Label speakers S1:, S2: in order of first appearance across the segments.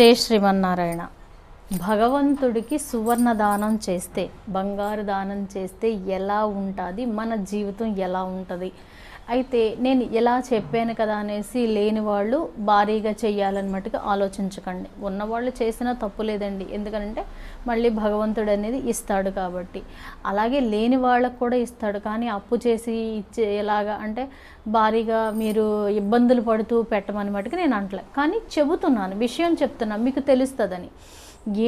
S1: జై శ్రీమన్నారాయణ భగవంతుడికి సువర్ణ దానం చేస్తే బంగారు దానం చేస్తే ఎలా ఉంటుంది మన జీవితం ఎలా ఉంటుంది అయితే నేను ఎలా చెప్పాను కదా అనేసి లేని వాళ్ళు భారీగా చేయాలని మటుకు ఆలోచించకండి ఉన్నవాళ్ళు చేసినా తప్పు లేదండి ఎందుకంటే మళ్ళీ భగవంతుడు అనేది ఇస్తాడు కాబట్టి అలాగే లేని వాళ్ళకు కూడా ఇస్తాడు కానీ అప్పు చేసి ఇచ్చే ఎలాగా అంటే భారీగా మీరు ఇబ్బందులు పడుతూ పెట్టమని మటుకు నేను అంటలే కానీ చెబుతున్నాను విషయం చెప్తున్నాను మీకు తెలుస్తుందని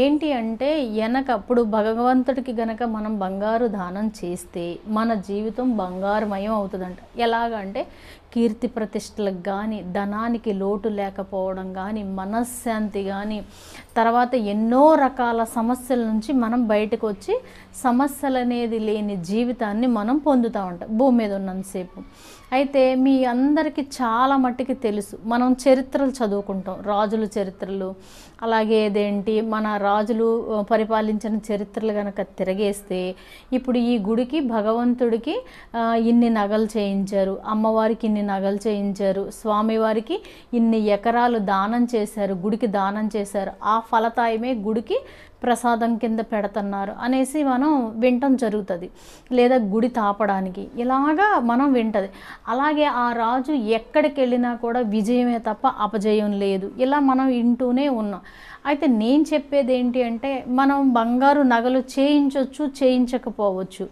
S1: ఏంటి అంటే వెనక అప్పుడు భగవంతుడికి గనక మనం బంగారు దానం చేస్తే మన జీవితం బంగారుమయం అవుతుందంట ఎలాగంటే కీర్తి ప్రతిష్టలకు కానీ ధనానికి లోటు లేకపోవడం కానీ మనశ్శాంతి కానీ తర్వాత ఎన్నో రకాల సమస్యల నుంచి మనం బయటకు వచ్చి సమస్యలు అనేది లేని జీవితాన్ని మనం పొందుతూ ఉంటాం భూమి మీద ఉన్నంతసేపు అయితే మీ అందరికీ చాలా మట్టికి తెలుసు మనం చరిత్రలు చదువుకుంటాం రాజుల చరిత్రలు అలాగే ఏదేంటి మన మన రాజులు పరిపాలించిన చరిత్రలు కనుక తిరగేస్తే ఇప్పుడు ఈ గుడికి భగవంతుడికి ఇన్ని నగలు చేయించారు అమ్మవారికి ఇన్ని నగలు చేయించారు స్వామివారికి ఇన్ని ఎకరాలు దానం చేశారు గుడికి దానం చేశారు ఆ ఫలతాయమే గుడికి ప్రసాదం కింద పెడుతున్నారు అనేసి మనం వినటం జరుగుతుంది లేదా గుడి తాపడానికి ఇలాగా మనం వింటది అలాగే ఆ రాజు ఎక్కడికి వెళ్ళినా కూడా విజయమే తప్ప అపజయం లేదు ఇలా మనం వింటూనే ఉన్నాం అయితే నేను చెప్పేది ఏంటి అంటే మనం బంగారు నగలు చేయించవచ్చు చేయించకపోవచ్చు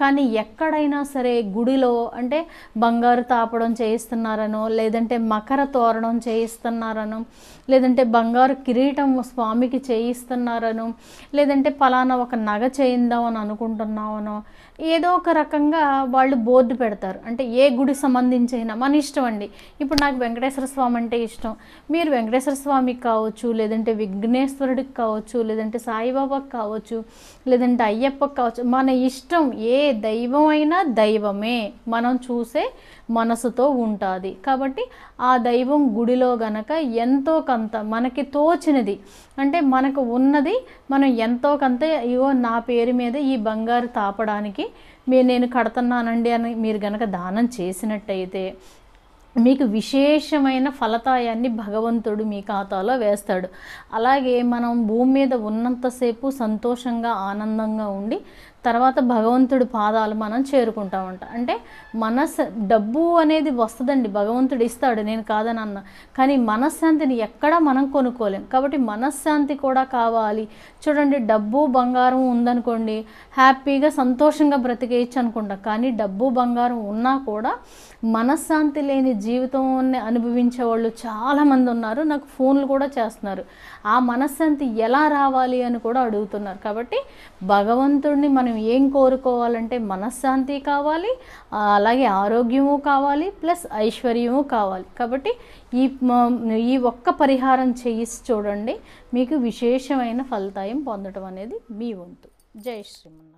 S1: కానీ ఎక్కడైనా సరే గుడిలో అంటే బంగారు తాపడం చేయిస్తున్నారనో లేదంటే మకర తోరణం చేయిస్తున్నారనో లేదంటే బంగారు కిరీటం స్వామికి చేయిస్తున్నారనో లేదంటే పలానా ఒక నగ చేయిందాం అని అనుకుంటున్నామనో ఏదో ఒక రకంగా వాళ్ళు బోర్డు పెడతారు అంటే ఏ గుడి సంబంధించైనా మన ఇష్టం అండి ఇప్పుడు నాకు వెంకటేశ్వర స్వామి అంటే ఇష్టం మీరు వెంకటేశ్వర స్వామికి కావచ్చు లేదంటే విఘ్నేశ్వరుడికి కావచ్చు లేదంటే సాయిబాబాకి కావచ్చు లేదంటే అయ్యప్పకి కావచ్చు మన ఇష్టం ఏ దైవం అయినా దైవమే మనం చూసే మనసుతో ఉంటుంది కాబట్టి ఆ దైవం గుడిలో గనక ఎంతో కొంత మనకి తోచినది అంటే మనకు ఉన్నది మనం ఎంతో కొంత ఇగో నా పేరు మీద ఈ బంగారు తాపడానికి మీరు నేను కడుతున్నానండి అని మీరు గనక దానం చేసినట్టయితే మీకు విశేషమైన ఫలతాయాన్ని భగవంతుడు మీ ఖాతాలో వేస్తాడు అలాగే మనం భూమి మీద ఉన్నంతసేపు సంతోషంగా ఆనందంగా ఉండి తర్వాత భగవంతుడి పాదాలు మనం చేరుకుంటామంట అంటే మనస్ డబ్బు అనేది వస్తుందండి భగవంతుడు ఇస్తాడు నేను కాదని అన్న కానీ మనశ్శాంతిని ఎక్కడా మనం కొనుక్కోలేం కాబట్టి మనశ్శాంతి కూడా కావాలి చూడండి డబ్బు బంగారం ఉందనుకోండి హ్యాపీగా సంతోషంగా బ్రతికేయచ్చు అనుకుంటాం కానీ డబ్బు బంగారం ఉన్నా కూడా మనశ్శాంతి లేని జీవితం అనుభవించే వాళ్ళు చాలామంది ఉన్నారు నాకు ఫోన్లు కూడా చేస్తున్నారు ఆ మనశ్శాంతి ఎలా రావాలి అని కూడా అడుగుతున్నారు కాబట్టి భగవంతుడిని మనం మనం ఏం కోరుకోవాలంటే మనశ్శాంతి కావాలి అలాగే ఆరోగ్యము కావాలి ప్లస్ ఐశ్వర్యము కావాలి కాబట్టి ఈ ఈ ఒక్క పరిహారం చేయిస్తూ చూడండి మీకు విశేషమైన ఫలితాయం పొందడం అనేది మీ వంతు జై శ్రీమన్న